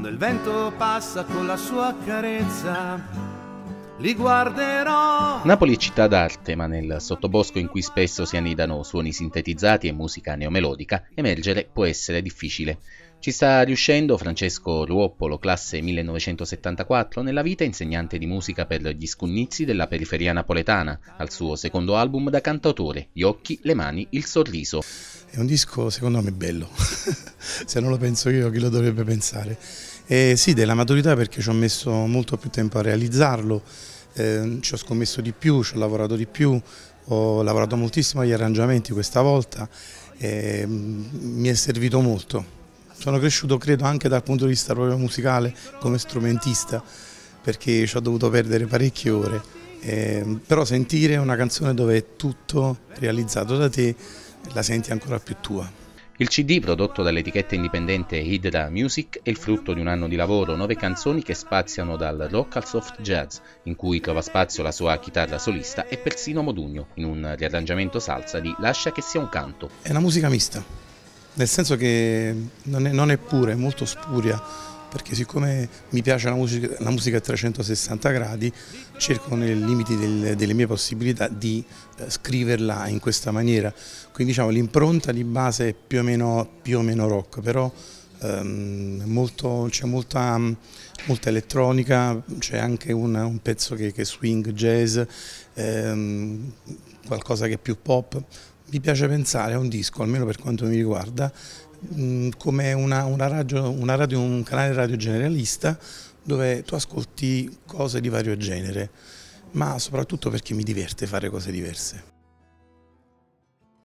quando il vento passa con la sua carezza. Li guarderò. Napoli è città d'arte, ma nel sottobosco in cui spesso si annidano suoni sintetizzati e musica neomelodica, emergere può essere difficile. Ci sta riuscendo Francesco Ruoppolo, classe 1974, nella vita insegnante di musica per gli scunnizi della periferia napoletana, al suo secondo album da cantautore, Gli occhi, le mani, il sorriso. È un disco secondo me bello, se non lo penso io chi lo dovrebbe pensare. Eh, sì, della maturità perché ci ho messo molto più tempo a realizzarlo, eh, ci ho scommesso di più, ci ho lavorato di più, ho lavorato moltissimo agli arrangiamenti questa volta, eh, mi è servito molto sono cresciuto credo anche dal punto di vista proprio musicale come strumentista perché ci ho dovuto perdere parecchie ore, eh, però sentire una canzone dove è tutto realizzato da te la senti ancora più tua. Il CD prodotto dall'etichetta indipendente Hydra Music è il frutto di un anno di lavoro, nove canzoni che spaziano dal rock al soft jazz, in cui trova spazio la sua chitarra solista e persino Modugno, in un riarrangiamento salsa di Lascia che sia un canto. È una musica mista, nel senso che non è, non è pura, è molto spuria, perché siccome mi piace la musica, la musica a 360 gradi, cerco nei limiti del, delle mie possibilità di eh, scriverla in questa maniera. Quindi diciamo l'impronta di base è più o meno, più o meno rock, però ehm, c'è molta, molta, elettronica, c'è anche una, un pezzo che, che è swing, jazz, ehm, qualcosa che è più pop, mi piace pensare a un disco, almeno per quanto mi riguarda, mm, come una, una radio, una radio, un canale radio generalista dove tu ascolti cose di vario genere, ma soprattutto perché mi diverte fare cose diverse.